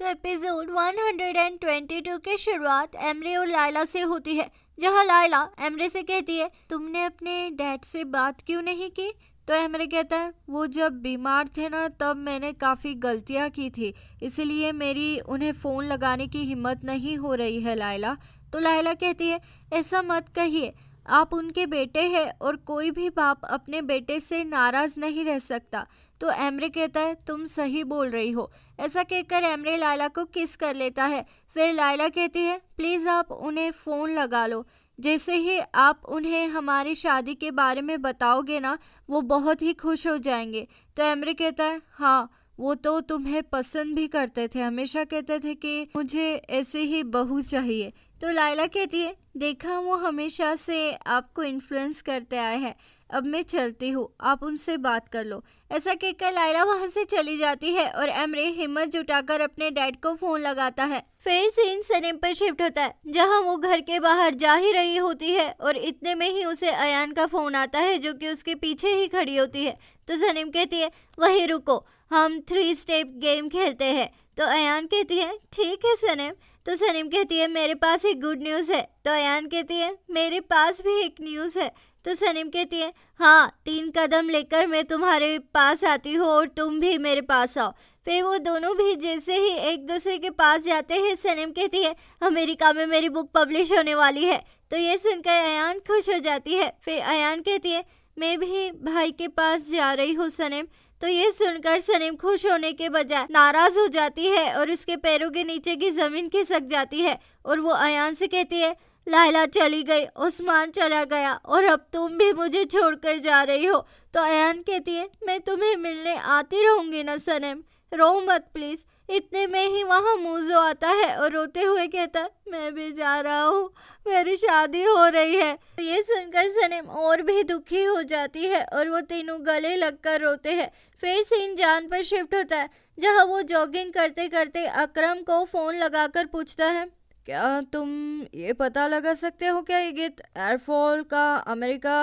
तो एपिसोड 122 की शुरुआत एमरे और लाइला से होती है जहाँ लाइला एमरे से कहती है तुमने अपने डैड से बात क्यों नहीं की तो एमरे कहता है वो जब बीमार थे ना तब मैंने काफ़ी गलतियाँ की थी इसलिए मेरी उन्हें फ़ोन लगाने की हिम्मत नहीं हो रही है लाइला तो लाइला कहती है ऐसा मत कहिए आप उनके बेटे हैं और कोई भी बाप अपने बेटे से नाराज़ नहीं रह सकता तो एमरे कहता है तुम सही बोल रही हो ऐसा कहकर एमरे लाला को किस कर लेता है फिर लाला कहती है प्लीज़ आप उन्हें फ़ोन लगा लो जैसे ही आप उन्हें हमारी शादी के बारे में बताओगे ना वो बहुत ही खुश हो जाएंगे तो एमरे कहता है हाँ वो तो तुम्हें पसंद भी करते थे हमेशा कहते थे कि मुझे ऐसे ही बहू चाहिए तो लाइला कहती है देखा वो हमेशा से आपको इन्फ्लुएंस करते आए हैं अब मैं चलती हूँ आप उनसे बात कर लो ऐसा कहकर लाइला वहाँ से चली जाती है और एमरे हिम्मत जुटाकर अपने डैड को फोन लगाता है फिर सीन सनेम पर शिफ्ट होता है जहाँ वो घर के बाहर जा ही रही होती है और इतने में ही उसे अयान का फोन आता है जो कि उसके पीछे ही खड़ी होती है तो सनेम कहती है वही रुको हम थ्री स्टेप गेम खेलते हैं तो अयान कहती है ठीक है सनेम तो सनीम कहती है मेरे पास एक गुड न्यूज़ है तो अयान कहती है मेरे पास भी एक न्यूज़ है तो सनीम कहती है हाँ तीन कदम लेकर मैं तुम्हारे पास आती हूँ और तुम भी मेरे पास आओ फिर वो दोनों भी जैसे ही एक दूसरे के पास जाते हैं सनीम कहती है अमेरिका में मेरी बुक पब्लिश होने वाली है तो ये सुनकर अयान खुश हो जाती है फिर अयान कहती है मैं भी भाई के पास जा रही हूँ सनीम तो ये सुनकर सनीम खुश होने के बजाय नाराज हो जाती है और उसके पैरों के नीचे की जमीन खिसक जाती है और वो अयान से कहती है लाइला चली गई उस्मान चला गया और अब तुम भी मुझे छोड़कर जा रही हो तो ऐन कहती है मैं तुम्हें मिलने आती रहूँगी ना सनम रो मत प्लीज़ इतने में ही वहाँ मूजो आता है और रोते हुए कहता है मैं भी जा रहा हूँ मेरी शादी हो रही है तो ये सुनकर सनम और भी दुखी हो जाती है और वो तीनों गले लगकर रोते हैं फिर सीन जान पर शिफ्ट होता है जहाँ वो जॉगिंग करते करते अकरम को फ़ोन लगाकर पूछता है क्या तुम ये पता लगा सकते हो क्या इगित एयरफॉल का अमेरिका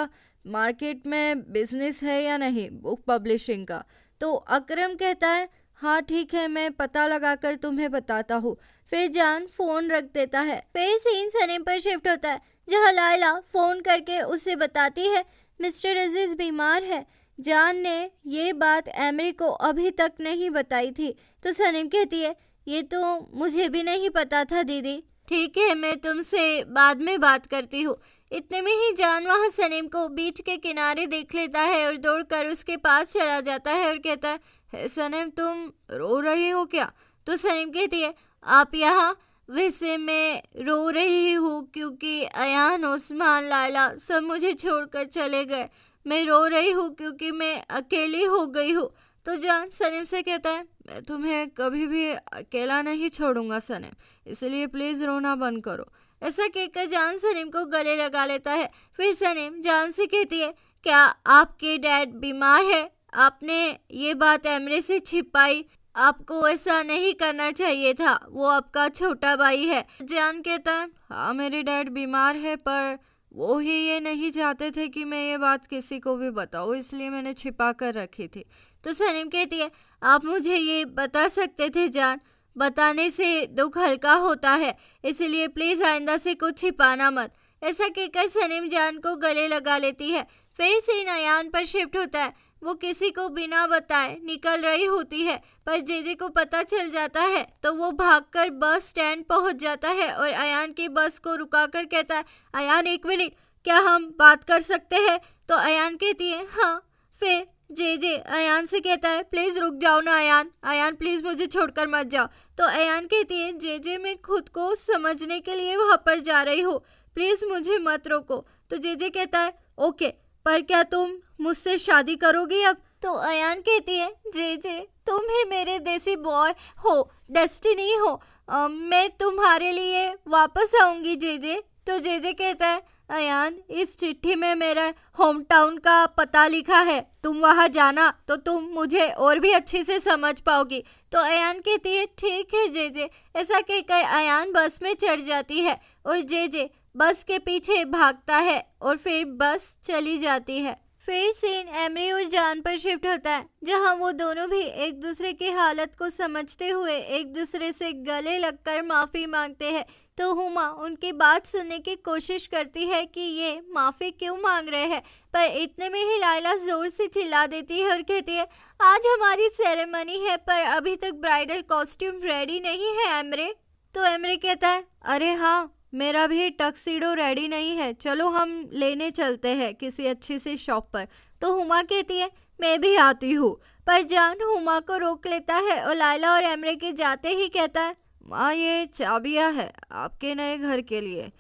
मार्केट में बिजनेस है या नहीं बुक पब्लिशिंग का तो अक्रम कहता है हाँ ठीक है मैं पता लगा कर तुम्हें बताता हूँ फिर जान फोन रख देता है फिर सीन सनीम पर शिफ्ट होता है जहाँ लाइला फ़ोन करके उसे बताती है मिस्टर अजीज बीमार है जान ने ये बात एमरी को अभी तक नहीं बताई थी तो सनीम कहती है ये तो मुझे भी नहीं पता था दीदी ठीक है मैं तुमसे बाद में बात करती हूँ इतने में ही जान वहाँ सनीम को बीच के किनारे देख लेता है और दौड़कर उसके पास चला जाता है और कहता है hey, सनीम तुम रो रही हो क्या तो सनीम कहती है आप यहाँ वैसे मैं रो रही हूँ क्योंकि अयान उस्मान लाला सब मुझे छोड़कर चले गए मैं रो रही हूँ क्योंकि मैं अकेली हो गई हूँ तो जान सनीम से कहता है मैं तुम्हें कभी भी अकेला नहीं छोड़ूंगा सनीम इसलिए प्लीज़ रोना बंद करो ऐसा कहकर जान सनीम को गले लगा लेता है फिर सनीम जान से कहती है क्या आपके डैड बीमार है आपने ये बात एमरे से छिपाई आपको ऐसा नहीं करना चाहिए था वो आपका छोटा भाई है जान कहता है हाँ मेरे डैड बीमार है पर वो ही ये नहीं चाहते थे कि मैं ये बात किसी को भी बताऊँ इसलिए मैंने छिपा कर रखी थी तो सनीम कहती है आप मुझे ये बता सकते थे जान बताने से दुख हल्का होता है इसलिए प्लीज़ आइंदा से कुछ छिपाना मत ऐसा कहकर सनीम जान को गले लगा लेती है फिर से नयान पर शिफ्ट होता है वो किसी को बिना बताए निकल रही होती है पर जेजे को पता चल जाता है तो वो भागकर बस स्टैंड पहुंच जाता है और अयान की बस को रुकाकर कहता है अयान एक मिनट क्या हम बात कर सकते हैं तो अयान कहती है हाँ फिर जे जे अयान से कहता है प्लीज़ रुक जाओ ना अयान अयान प्लीज़ मुझे छोड़कर मत जाओ तो अयान कहती है जे जे मैं खुद को समझने के लिए वहाँ पर जा रही हूँ प्लीज़ मुझे मत रोको तो जे जे कहता है ओके पर क्या तुम मुझसे शादी करोगी अब तो अयान कहती है जे जे तुम ही मेरे देसी बॉय हो डेस्टिनी हो आ, मैं तुम्हारे लिए वापस आऊँगी जे जे तो जे जे कहता है अयान इस चिट्ठी में मेरा होम टाउन का पता लिखा है तुम वहाँ जाना तो तुम मुझे और भी अच्छे से समझ पाओगी तो अयान कहती है ठीक है जे जे ऐसा कह कर अयान बस में चढ़ जाती है और जे जे बस के पीछे भागता है और फिर बस चली जाती है फिर सीन एमरी और जान पर शिफ्ट होता है जहां वो दोनों भी एक दूसरे की हालत को समझते हुए एक दूसरे से गले लगकर माफ़ी मांगते हैं तो हुमा उनकी बात सुनने की कोशिश करती है कि ये माफ़ी क्यों मांग रहे हैं पर इतने में ही लाइला ज़ोर से चिल्ला देती है और कहती है आज हमारी सेरेमनी है पर अभी तक ब्राइडल कॉस्ट्यूम रेडी नहीं है एमरे तो एमरे कहता है अरे हाँ मेरा भी टक्सीडो रेडी नहीं है चलो हम लेने चलते हैं किसी अच्छी सी शॉप पर तो हुमा कहती है मैं भी आती हूँ पर जान हुमा को रोक लेता है और लाइला और एमरे के जाते ही कहता है माँ ये चाबियाँ है आपके नए घर के लिए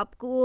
आपको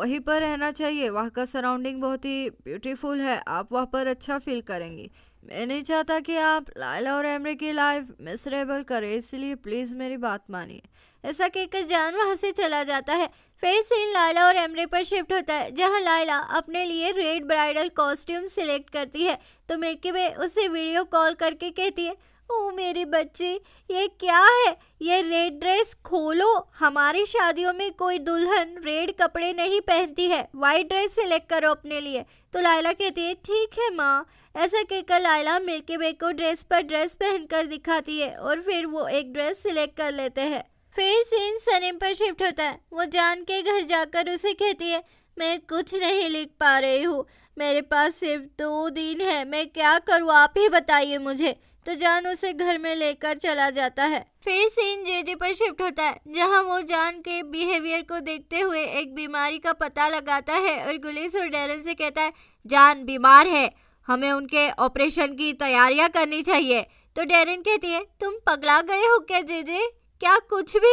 वहीं पर रहना चाहिए वहाँ का सराउंडिंग बहुत ही ब्यूटीफुल है आप वहाँ पर अच्छा फील करेंगी मैं नहीं चाहता कि आप लाइला और एमरे की लाइफ मिसरेबल करें इसलिए प्लीज़ मेरी बात मानिए ऐसा कहकर जान वहाँ से चला जाता है फिर सीन लाला और एमरे पर शिफ्ट होता है जहाँ लाला अपने लिए रेड ब्राइडल कॉस्ट्यूम सिलेक्ट करती है तो मिल्की वे उसे वीडियो कॉल करके कहती है ओ मेरी बच्ची ये क्या है ये रेड ड्रेस खोलो हमारी शादियों में कोई दुल्हन रेड कपड़े नहीं पहनती है वाइट ड्रेस सिलेक्ट करो अपने लिए तो लाइला कहती है ठीक है माँ ऐसा कहकर लाइला मिल्की वे को ड्रेस पर ड्रेस पहनकर दिखाती है और फिर वो एक ड्रेस सिलेक्ट कर लेते हैं फिर सीन सनीम पर शिफ्ट होता है वो जान के घर जाकर उसे कहती है मैं कुछ नहीं लिख पा रही हूँ मेरे पास सिर्फ दो दिन है मैं क्या करूँ आप ही बताइए मुझे तो जान उसे घर में लेकर चला जाता है फिर सीन जेजे पर शिफ्ट होता है जहाँ वो जान के बिहेवियर को देखते हुए एक बीमारी का पता लगाता है और गुलिस और डेरन से कहता है जान बीमार है हमें उनके ऑपरेशन की तैयारियाँ करनी चाहिए तो डेरन कहती है तुम पगला गए हो क्या जेजे क्या कुछ भी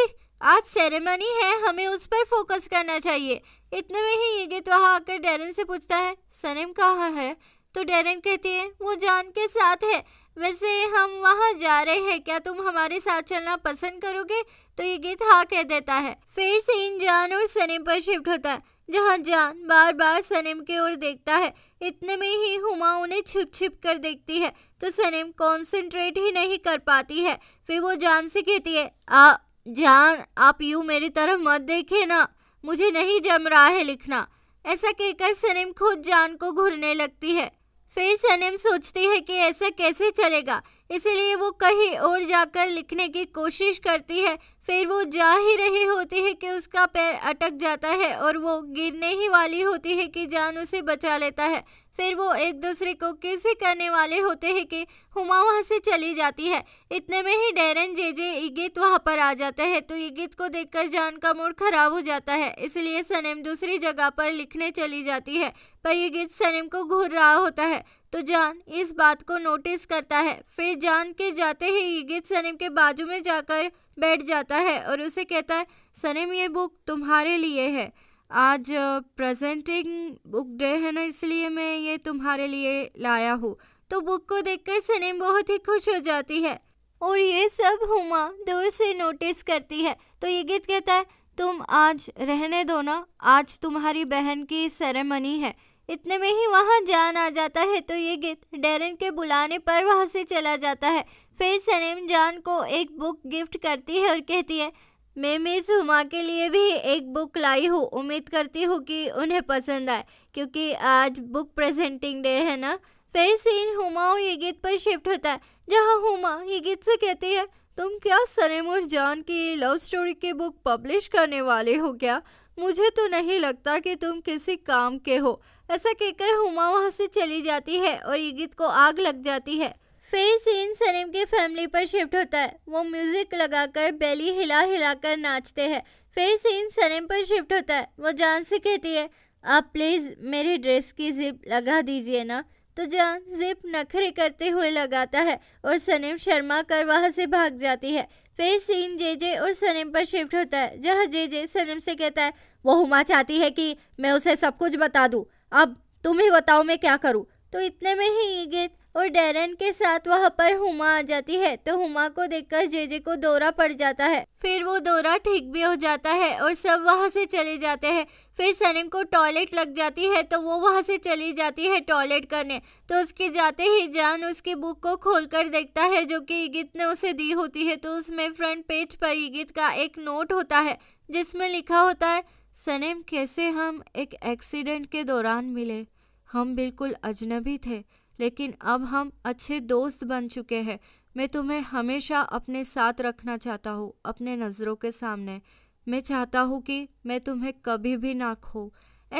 आज सेरेमनी है हमें उस पर फोकस करना चाहिए इतने में ही यगित वहाँ आकर डेरन से पूछता है सनम कहाँ है तो डेरन कहती है वो जान के साथ है वैसे हम वहाँ जा रहे हैं क्या तुम हमारे साथ चलना पसंद करोगे तो ये गीत हाँ कह देता है फिर से इन जान और सनीम पर शिफ्ट होता है जहाँ जान बार बार सनीम की ओर देखता है इतने में ही हुमा उन्हें छिप छिप कर देखती है तो सनीम कॉन्सेंट्रेट ही नहीं कर पाती है फिर वो जान से कहती है आ जान आप यूँ मेरी तरफ मत देखे ना मुझे नहीं जम रहा है लिखना ऐसा कहकर सनीम खुद जान को घूरने लगती है फिर सनीम सोचती है कि ऐसा कैसे चलेगा इसलिए वो कहीं और जाकर लिखने की कोशिश करती है फिर वो जा ही रही होती है कि उसका पैर अटक जाता है और वो गिरने ही वाली होती है कि जान उसे बचा लेता है फिर वो एक दूसरे को किस करने वाले होते हैं कि हुमा वहाँ से चली जाती है इतने में ही डेरन जेजे इगित वहाँ पर आ जाता है तो इगित को देखकर जान का मूड खराब हो जाता है इसलिए सनेम दूसरी जगह पर लिखने चली जाती है पर इगित सनेम को घूर रहा होता है तो जान इस बात को नोटिस करता है फिर जान के जाते ही ईगित सनीम के बाजू में जाकर बैठ जाता है और उसे कहता है सनीम ये बुक तुम्हारे लिए है आज प्रेजेंटिंग बुक डे है ना इसलिए मैं ये तुम्हारे लिए लाया हूँ तो बुक को देखकर सनीम बहुत ही खुश हो जाती है और ये सब हुमा दूर से नोटिस करती है तो ये गीत कहता है तुम आज रहने दो ना आज तुम्हारी बहन की सेरेमनी है इतने में ही वहाँ जान आ जाता है तो ये गिद्ध डेरन के बुलाने पर वहाँ से चला जाता है फिर सनेम जान को एक बुक गिफ्ट करती है और कहती है मैं मिस हुमा के लिए भी एक बुक लाई हूँ उम्मीद करती हूँ कि उन्हें पसंद आए क्योंकि आज बुक प्रेजेंटिंग डे है ना फिर सीन हुमा और ये गीत पर शिफ्ट होता है जहाँ हुमा ये गीत से कहती है तुम क्या सनेम और जान की लव स्टोरी की बुक पब्लिश करने वाले हो क्या मुझे तो नहीं लगता कि तुम किसी काम के हो ऐसा कहकर हुमा वहाँ से चली जाती है और इगित को आग लग जाती है फिर सीन सलीम की फैमिली पर शिफ्ट होता है वो म्यूज़िक लगाकर बेली हिला हिलाकर नाचते हैं फिर सीन सलीम पर शिफ्ट होता है वो जान से कहती है आप प्लीज़ मेरी ड्रेस की जिप लगा दीजिए ना तो जान जिप नखरे करते हुए लगाता है और सनीम शर्मा कर वहाँ से भाग जाती है फिर सीन जे जे और सनीम पर शिफ्ट होता है जहाँ जे जे सनीम से कहता है वो हुमा चाहती है कि मैं उसे सब कुछ बता दूँ अब तुम ही बताओ मैं क्या करूँ तो इतने में ही ईगेत और डेरन के साथ वहाँ पर हुमा आ जाती है तो हुमा को देखकर जेजे को दौरा पड़ जाता है फिर वो दौरा ठीक भी हो जाता है और सब वहाँ से चले जाते हैं फिर सनम को टॉयलेट लग जाती है तो वो वहाँ से चली जाती है टॉयलेट करने तो उसके जाते ही जान उसकी बुक को खोलकर देखता है जो कि इगित ने उसे दी होती है तो उसमें फ्रंट पेज पर इगित का एक नोट होता है जिसमें लिखा होता है सनेम कैसे हम एक एक्सीडेंट के दौरान मिले हम बिल्कुल अजनबी थे लेकिन अब हम अच्छे दोस्त बन चुके हैं मैं तुम्हें हमेशा अपने साथ रखना चाहता हूँ अपने नज़रों के सामने मैं चाहता हूँ कि मैं तुम्हें कभी भी ना खो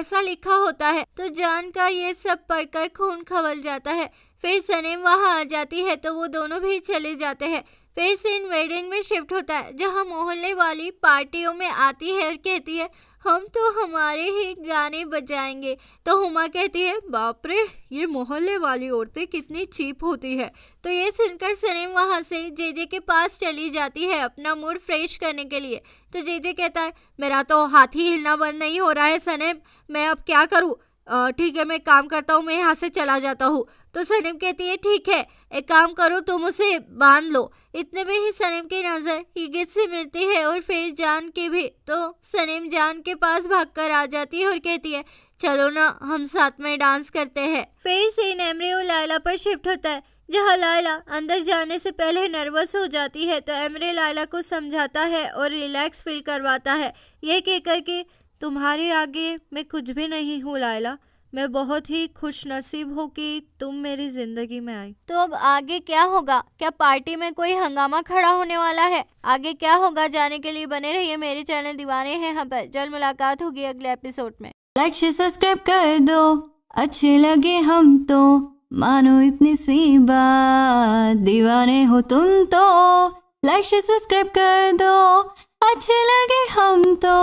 ऐसा लिखा होता है तो जान का ये सब पढ़कर खून खवल जाता है फिर सनेम वहाँ आ जाती है तो वो दोनों भी चले जाते हैं फिर से इन वेडिंग में शिफ्ट होता है जहाँ मोहल्ले वाली पार्टियों में आती है और कहती है हम तो हमारे ही गाने बजाएंगे तो हुमा कहती है बाप रे ये मोहल्ले वाली औरतें कितनी चीप होती है तो ये सुनकर सलीम वहाँ से जे जे के पास चली जाती है अपना मूड फ्रेश करने के लिए तो जे जे कहता है मेरा तो हाथ ही हिलना बंद नहीं हो रहा है सनेम मैं अब क्या करूँ ठीक है मैं काम करता हूँ मैं यहाँ से चला जाता हूँ तो सनीम कहती है ठीक है एक काम करो तुम उसे बांध लो इतने में ही सनीम की नज़र हिगित से मिलती है और फिर जान के भी तो सनीम जान के पास भाग कर आ जाती है और कहती है चलो ना हम साथ में डांस करते हैं फिर सीन एमरी और लाला पर शिफ्ट होता है जहाँ लाला अंदर जाने से पहले नर्वस हो जाती है तो एमरे लाला को समझाता है और रिलैक्स फील करवाता है यह कहकर कि तुम्हारे आगे मैं कुछ भी नहीं हूँ लायला मैं बहुत ही खुश नसीब हूँ कि तुम मेरी ज़िंदगी में आई तो अब आगे क्या होगा क्या पार्टी में कोई हंगामा खड़ा होने वाला है आगे क्या होगा जाने के लिए बने रहिए मेरे चैनल दीवाने हैं हम पर जल्द मुलाकात होगी अगले एपिसोड में लाइक शेयर सब्सक्राइब कर दो अच्छे लगे हम तो मानो इतनी सी बात दीवाने हो तुम तो लाइक शेयर सब्सक्राइब कर दो अच्छे लगे हम तो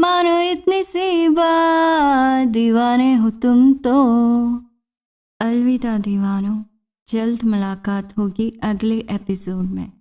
मानो इतनी सी बात दीवाने हो तुम तो अलविदा दीवानों जल्द मुलाकात होगी अगले एपिसोड में